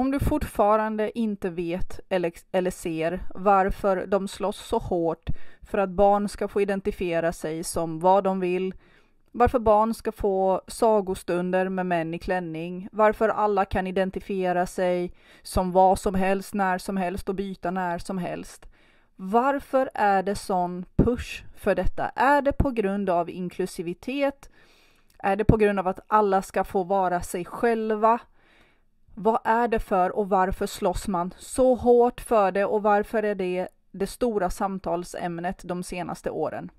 Om du fortfarande inte vet eller, eller ser varför de slåss så hårt för att barn ska få identifiera sig som vad de vill, varför barn ska få sagostunder med män i klänning, varför alla kan identifiera sig som vad som helst, när som helst och byta när som helst. Varför är det sån push för detta? Är det på grund av inklusivitet? Är det på grund av att alla ska få vara sig själva? Vad är det för och varför slåss man så hårt för det och varför är det det stora samtalsämnet de senaste åren?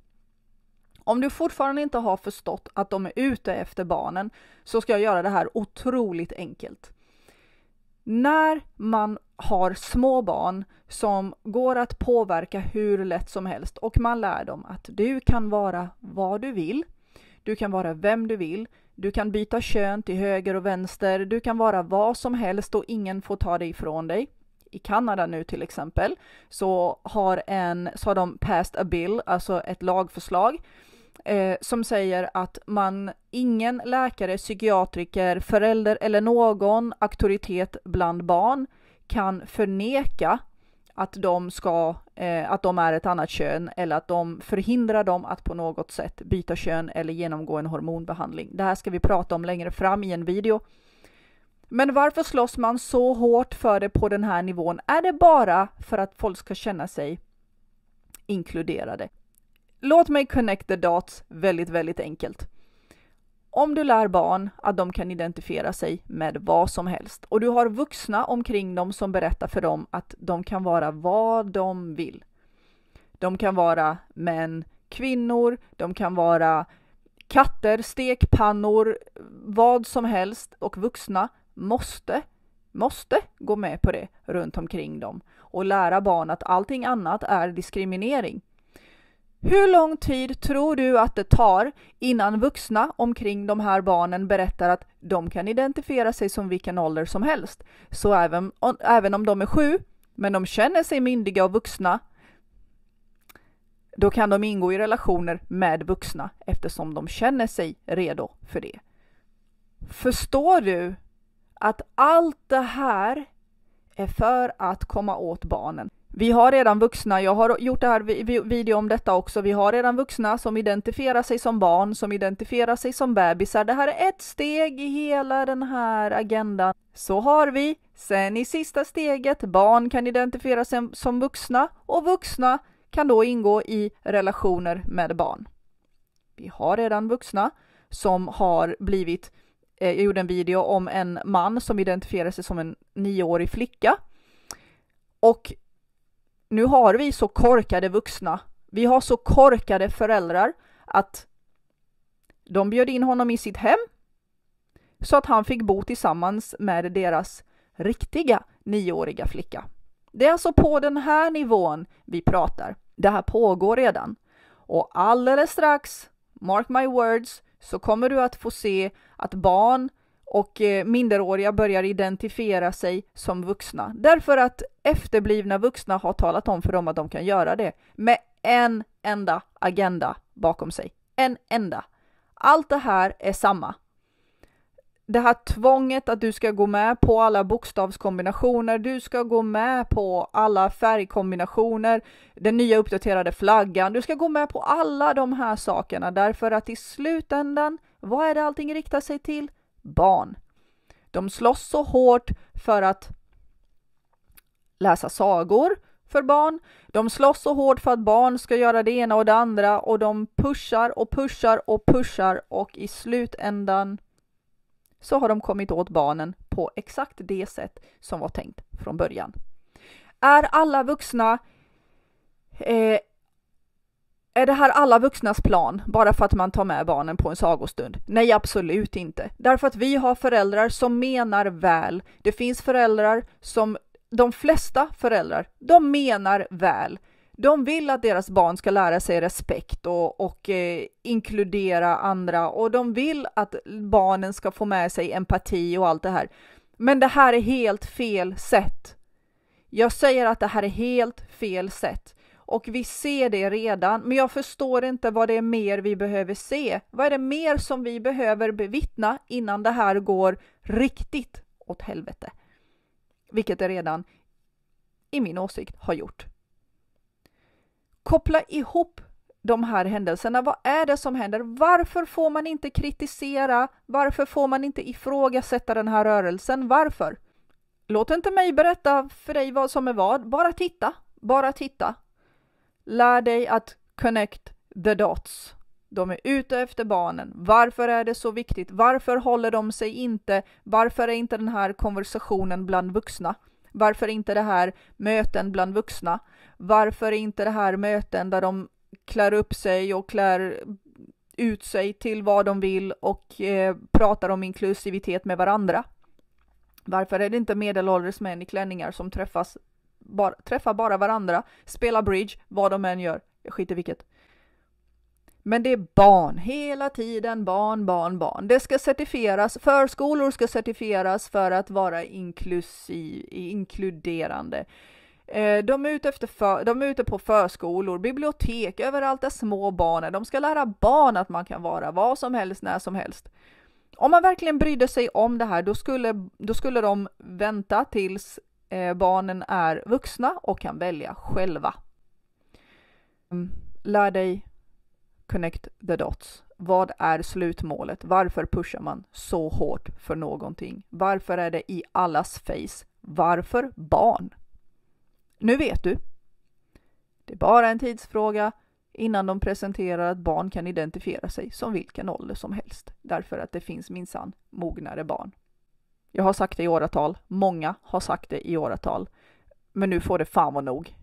Om du fortfarande inte har förstått att de är ute efter barnen så ska jag göra det här otroligt enkelt. När man har små barn som går att påverka hur lätt som helst och man lär dem att du kan vara vad du vill, du kan vara vem du vill, du kan byta kön till höger och vänster. Du kan vara vad som helst och ingen får ta dig ifrån dig. I Kanada nu till exempel så har, en, så har de passed a bill, alltså ett lagförslag eh, som säger att man, ingen läkare, psykiatriker, förälder eller någon auktoritet bland barn kan förneka att de ska eh, att de är ett annat kön eller att de förhindrar dem att på något sätt byta kön eller genomgå en hormonbehandling. Det här ska vi prata om längre fram i en video. Men varför slåss man så hårt för det på den här nivån? Är det bara för att folk ska känna sig inkluderade? Låt mig connect the dots väldigt, väldigt enkelt. Om du lär barn att de kan identifiera sig med vad som helst och du har vuxna omkring dem som berättar för dem att de kan vara vad de vill. De kan vara män, kvinnor, de kan vara katter, stekpannor, vad som helst och vuxna måste, måste gå med på det runt omkring dem och lära barn att allting annat är diskriminering. Hur lång tid tror du att det tar innan vuxna omkring de här barnen berättar att de kan identifiera sig som vilken ålder som helst? Så även, även om de är sju, men de känner sig myndiga och vuxna, då kan de ingå i relationer med vuxna eftersom de känner sig redo för det. Förstår du att allt det här är för att komma åt barnen? Vi har redan vuxna, jag har gjort det här video om detta också, vi har redan vuxna som identifierar sig som barn, som identifierar sig som bebisar. Det här är ett steg i hela den här agendan. Så har vi, sen i sista steget, barn kan identifiera sig som vuxna och vuxna kan då ingå i relationer med barn. Vi har redan vuxna som har blivit, eh, jag gjorde en video om en man som identifierar sig som en nioårig flicka och nu har vi så korkade vuxna. Vi har så korkade föräldrar att de bjöd in honom i sitt hem så att han fick bo tillsammans med deras riktiga nioåriga flicka. Det är alltså på den här nivån vi pratar. Det här pågår redan. Och alldeles strax, mark my words, så kommer du att få se att barn och eh, minderåriga börjar identifiera sig som vuxna därför att efterblivna vuxna har talat om för dem att de kan göra det med en enda agenda bakom sig. En enda. Allt det här är samma. Det här tvånget att du ska gå med på alla bokstavskombinationer, du ska gå med på alla färgkombinationer, den nya uppdaterade flaggan, du ska gå med på alla de här sakerna därför att i slutändan, vad är det allting riktar sig till? barn. De slåss så hårt för att läsa sagor för barn. De slåss så hårt för att barn ska göra det ena och det andra och de pushar och pushar och pushar och i slutändan så har de kommit åt barnen på exakt det sätt som var tänkt från början. Är alla vuxna eh, är det här alla vuxnas plan bara för att man tar med barnen på en sagostund? Nej, absolut inte. Därför att vi har föräldrar som menar väl. Det finns föräldrar som, de flesta föräldrar, de menar väl. De vill att deras barn ska lära sig respekt och, och eh, inkludera andra och de vill att barnen ska få med sig empati och allt det här. Men det här är helt fel sätt. Jag säger att det här är helt fel sätt och vi ser det redan, men jag förstår inte vad det är mer vi behöver se. Vad är det mer som vi behöver bevittna innan det här går riktigt åt helvete? Vilket det redan, i min åsikt, har gjort. Koppla ihop de här händelserna. Vad är det som händer? Varför får man inte kritisera? Varför får man inte ifrågasätta den här rörelsen? Varför? Låt inte mig berätta för dig vad som är vad. Bara titta, bara titta Lär dig att connect the dots. De är ute efter barnen. Varför är det så viktigt? Varför håller de sig inte? Varför är inte den här konversationen bland vuxna? Varför är inte det här möten bland vuxna? Varför är inte det här möten där de klär upp sig och klär ut sig till vad de vill och eh, pratar om inklusivitet med varandra? Varför är det inte medelålders män i klänningar som träffas bara, träffar bara varandra, spelar bridge, vad de än gör. Jag skiter vilket. Men det är barn, hela tiden barn, barn, barn. Det ska certifieras, förskolor ska certifieras för att vara inklusiv, inkluderande. Eh, de är, ute efter för, de är ute på förskolor, bibliotek, överallt där små barn är. De ska lära barn att man kan vara vad som helst, när som helst. Om man verkligen brydde sig om det här, då skulle, då skulle de vänta tills Eh, barnen är vuxna och kan välja själva. Mm, lär dig connect the dots. Vad är slutmålet? Varför pushar man så hårt för någonting? Varför är det i allas face? Varför barn? Nu vet du. Det är bara en tidsfråga innan de presenterar att barn kan identifiera sig som vilken ålder som helst. Därför att det finns minsann mognare barn. Jag har sagt det i åratal. Många har sagt det i åratal. Men nu får det fan vara nog.